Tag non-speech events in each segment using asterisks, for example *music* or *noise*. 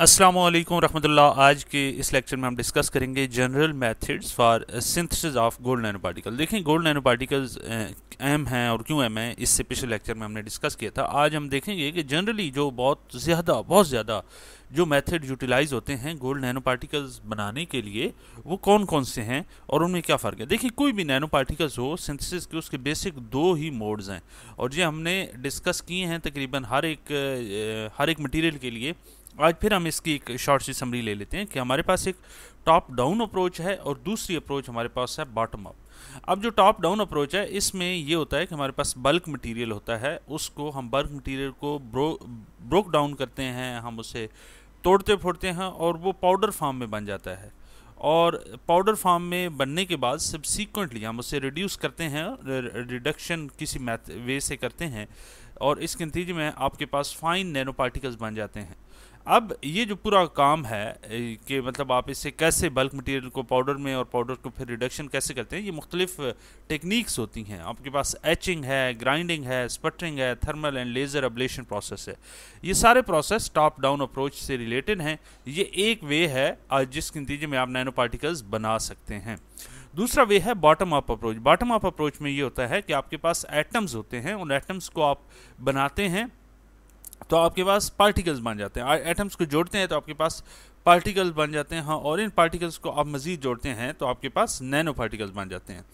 अस्सलाम वालेकुम रहमतुल्लाह आज के इस लेक्चर में हम डिस्कस करेंगे general methods for synthesis of gold nano particle देखें गोल्ड नैनो पार्टिकल अहम हैं और क्यों अहम हैं इससे पिछले लेक्चर में हमने डिस्कस किया था आज हम देखेंगे कि जनरली जो बहुत ज़्यादा बहुत ज़्यादा जो मेथड यूटिलाइज होते हैं गोल्ड नैनो पार्टिकल्स बनाने के लिए वो कौन कौन से हैं और उनमें क्या फ़र्क है देखिए कोई भी नैनो पार्टिकल्स हो सिंथेसिस के उसके बेसिक दो ही मोड्स हैं और ये हमने डिस्कस किए हैं तकरीबन हर एक हर एक मटीरियल के लिए आज फिर हम इसकी एक शॉर्ट सी समरी ले लेते हैं कि हमारे पास एक टॉप डाउन अप्रोच है और दूसरी अप्रोच हमारे पास है बॉटम अप अब जो टॉप डाउन अप्रोच है इसमें ये होता है कि हमारे पास बल्क मटेरियल होता है उसको हम बल्क मटेरियल को ब्रो ब्रोक डाउन करते हैं हम उसे तोड़ते फोड़ते हैं और वो पाउडर फॉर्म में बन जाता है और पाउडर फॉर्म में बनने के बाद सब्सिक्वेंटली हम उसे रिड्यूस करते हैं रिडक्शन किसी मैथ वे से करते हैं और इसके नतीजे में आपके पास फाइन नैनो पार्टिकल्स बन जाते हैं अब ये जो पूरा काम है कि मतलब आप इसे कैसे बल्क मटेरियल को पाउडर में और पाउडर को फिर रिडक्शन कैसे करते हैं ये मुख्तलिफ टेक्निक्स होती हैं आपके पास एचिंग है ग्राइंडिंग है स्पटरिंग है thermal and laser ablation process है ये सारे प्रोसेस टॉप डाउन अप्रोच से रिलेटेड हैं ये एक वे है जिसके नतीजे में आप नैनो पार्टिकल्स बना सकते हैं दूसरा वे है bottom up approach bottom up approach में ये होता है कि आपके पास एटम्स होते हैं उन एटम्स को आप बनाते हैं तो आपके पास पार्टिकल्स बन जाते हैं एटम्स को जोड़ते हैं तो आपके पास पार्टिकल्स बन जाते हैं हाँ, और इन पार्टिकल्स को आप मज़ीद जोड़ते हैं तो आपके पास नैनो पार्टिकल्स बन जाते हैं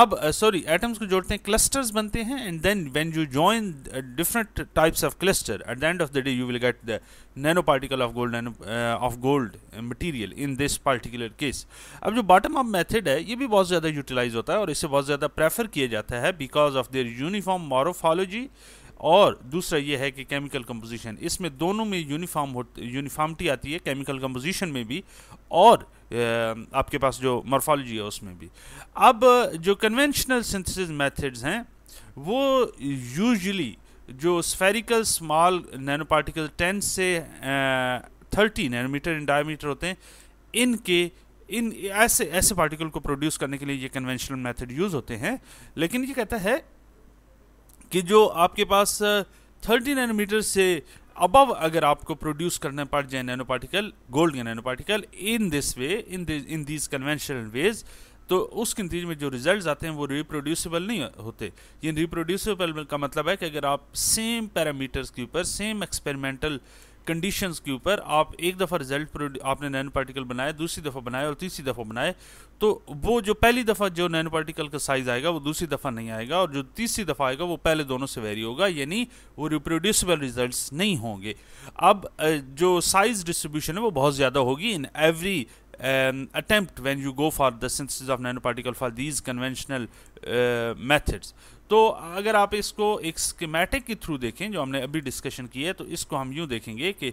अब सॉरी एटम्स को जोड़ते हैं क्लस्टर्स बनते हैं and then when you join different types of cluster at the end of the day you will get the nano particle of gold of gold material in this particular case अब जो bottom up method है ये भी बहुत ज़्यादा utilise होता है और इसे बहुत ज़्यादा प्रेफर किया जाता है because of their uniform morphology और दूसरा ये है कि केमिकल कंपोजिशन इसमें दोनों में यूनिफॉर्म हो यूनिफॉर्मिटी आती है केमिकल कंपोजिशन में भी और आपके पास जो मर्फॉलोजी है उसमें भी अब जो कन्वेंशनल सिंथेसिस मेथड्स हैं वो यूजुअली जो spherical small nano particle ten से थर्टी नैनोमीटर इन डायमीटर होते हैं इनके इन ऐसे ऐसे पार्टिकल को प्रोड्यूस करने के लिए ये कन्वेंशनल मेथड यूज़ होते हैं लेकिन ये कहता है कि जो आपके पास थर्टी नैनोमीटर से अबव अगर आपको प्रोड्यूस करने पड़ जाए नैनो पार्टिकल गोल्ड के nano particle in this way in in these conventional ways तो उस नतीजे में जो रिजल्ट्स आते हैं वो रिप्रोड्यूसिबल नहीं होते ये रिप्रोड्यूसिबल का मतलब है कि अगर आप सेम पैरामीटर्स के ऊपर सेम एक्सपेरिमेंटल कंडीशंस के ऊपर आप एक दफ़ा रिजल्ट आपने नैनो पार्टिकल बनाया दूसरी दफ़ा बनाया और तीसरी दफ़ा बनाए तो वो जो पहली दफ़ा जो नैनो पार्टिकल का साइज़ आएगा वो दूसरी दफ़ा नहीं आएगा और जो तीसरी दफ़ा आएगा वो पहले दोनों से वेरी होगा यानी वो रिप्रोड्यूसबल रिजल्ट नहीं होंगे अब जो साइज़ डिस्ट्रीब्यूशन है वो बहुत ज़्यादा होगी in every attempt when you go for for of nano particle for these conventional methods तो अगर आप इसको एक स्कीमेटिक के थ्रू देखें जो हमने अभी डिस्कशन की है तो इसको हम यूँ देखेंगे कि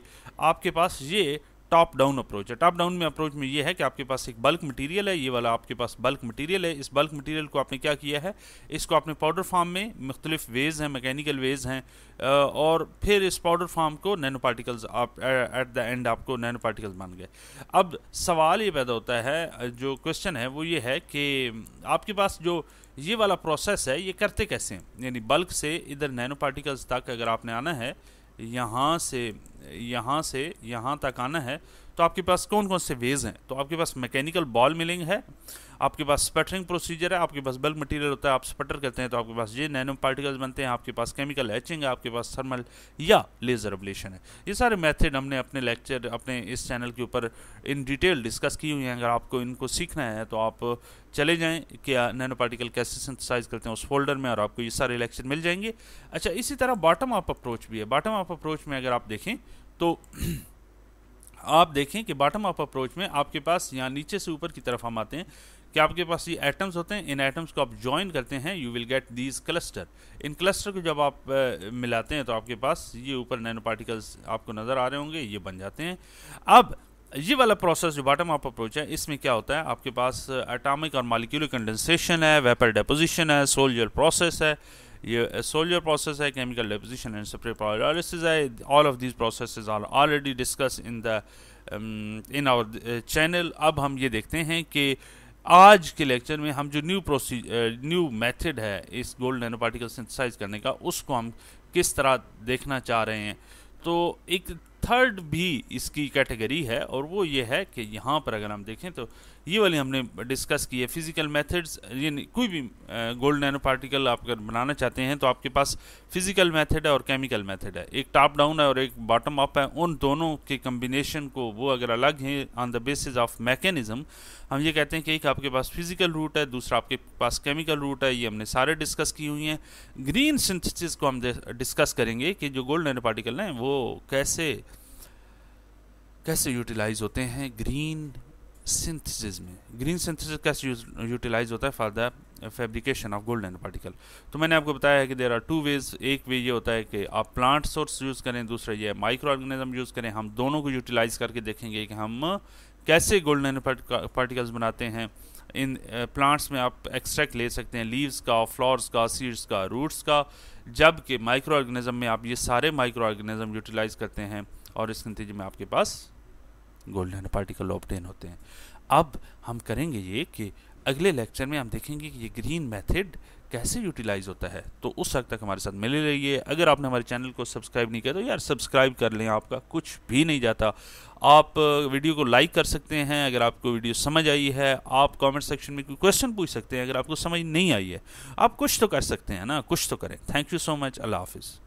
आपके पास ये टॉप डाउन अप्रोच है टॉप डाउन में अप्रोच में ये है कि आपके पास एक बल्क मटेरियल है ये वाला आपके पास बल्क मटेरियल है इस बल्क मटेरियल को आपने क्या किया है इसको आपने पाउडर फार्म में मुख्तलिफ वेज़ हैं मैकेनिकल वेज़ हैं और फिर इस पाउडर फार्म को नैनो पार्टिकल्स आप एट द एंड आपको नैनो पार्टिकल्स बन गए अब सवाल ये पैदा होता है जो क्वेश्चन है वो ये है कि आपके पास जो ये वाला प्रोसेस है ये करते कैसे हैं यानी बल्क से इधर नैनो पार्टिकल्स तक अगर आपने आना है यहाँ से यहाँ से यहाँ तक आना है तो आपके पास कौन कौन से वेज हैं तो आपके पास मैकेनिकल बॉल मिलिंग है आपके पास स्पटरिंग प्रोसीजर है आपके पास बल्क मटेरियल होता है आप स्पटर करते हैं तो आपके पास ये नैनो पार्टिकल्स बनते हैं आपके पास केमिकल हैचिंग है आपके पास थर्मल या लेज़र अबलेशन है ये सारे मेथड हमने अपने लेक्चर अपने इस चैनल के ऊपर इन डिटेल डिस्कस की हुई हैं अगर आपको इनको सीखना है तो आप चले जाएँ कि नैनो पार्टिकल कैसे सिंथिसाइज करते हैं उस फोल्डर में और आपको ये सारे लेक्चर मिल जाएंगे अच्छा इसी तरह बॉटम अप अप्रोच भी है बॉटम अप अप्रोच में अगर आप देखें तो *clears throat* आप देखें कि बॉटम अप अप्रोच में आपके पास यहाँ नीचे से ऊपर की तरफ हम आते हैं कि आपके पास ये एटम्स होते हैं इन एटम्स को आप ज्वाइन करते हैं you will get these cluster इन क्लस्टर को जब आप मिलाते हैं तो आपके पास ये ऊपर नैनो पार्टिकल्स आपको नज़र आ रहे होंगे ये बन जाते हैं अब ये वाला प्रोसेस जो बॉटम अप अप्रोच है इसमें क्या होता है आपके पास एटॉमिक और मालिक्यूलर कंडेंसेशन है वेपर डेपोजिशन है सोलजर प्रोसेस है ये सोलियर प्रोसेस है chemical deposition and spray pyrolysis all of this process are already discuss in the in our channel अब हम ये देखते हैं कि आज के लेक्चर में हम जो न्यू प्रोसी न्यू मेथड है इस गोल्ड नैनो पार्टिकल सिंथेसाइज करने का उसको हम किस तरह देखना चाह रहे हैं तो एक थर्ड भी इसकी कैटेगरी है और वो ये है कि यहाँ पर अगर हम देखें तो ये वाली हमने डिस्कस की है फिज़िकल मेथड्स यानी कोई भी गोल्ड नैनो पार्टिकल आप अगर बनाना चाहते हैं तो आपके पास फिज़िकल मेथड है और केमिकल मेथड है एक टॉप डाउन है और एक बॉटम अप है उन दोनों के कम्बिनेशन को वो अगर अलग हैं on the basis of mechanism हम ये कहते हैं कि एक आपके पास फिज़िकल रूट है दूसरा आपके पास केमिकल रूट है ये हमने सारे डिस्कस की हुई हैं ग्रीन सिंथेसिस को हम डिस्कस करेंगे कि जो गोल्ड नैनो पार्टिकल हैं वो कैसे कैसे यूटिलाइज होते हैं ग्रीन सिंथेसिस में ग्रीन सिंथेसिस कैसे यूटिलाइज होता है for the fabrication of golden particle तो मैंने आपको बताया है कि देर आर टू वेज एक वे ये होता है कि आप प्लांट सोर्स यूज़ करें दूसरा ये माइक्रो ऑर्गेनिज्म यूज़ करें हम दोनों को यूटिलाइज करके देखेंगे कि हम कैसे गोल्डन पार्टिकल्स बनाते हैं इन प्लांट्स में आप एक्सट्रैक्ट ले सकते हैं लीव्स का फ्लावर्स का सीड्स का रूट्स का जबकि माइक्रो ऑर्गेनिज्म में आप ये सारे माइक्रो ऑर्गेनिज्म यूटिलाइज करते हैं और इस नतीजे में आपके पास गोल्डन पार्टिकल ऑप्टेन होते हैं अब हम करेंगे ये कि अगले लेक्चर में हम देखेंगे कि ये ग्रीन मेथड कैसे यूटिलाइज होता है तो उस हद तक हमारे साथ मिले रहिए अगर आपने हमारे चैनल को सब्सक्राइब नहीं किया तो यार सब्सक्राइब कर लें आपका कुछ भी नहीं जाता आप वीडियो को लाइक कर सकते हैं अगर आपको वीडियो समझ आई है आप कमेंट सेक्शन में कोई क्वेश्चन पूछ सकते हैं अगर आपको समझ नहीं आई है आप कुछ तो कर सकते हैं ना कुछ तो करें थैंक यू सो मच अल्लाह हाफिज़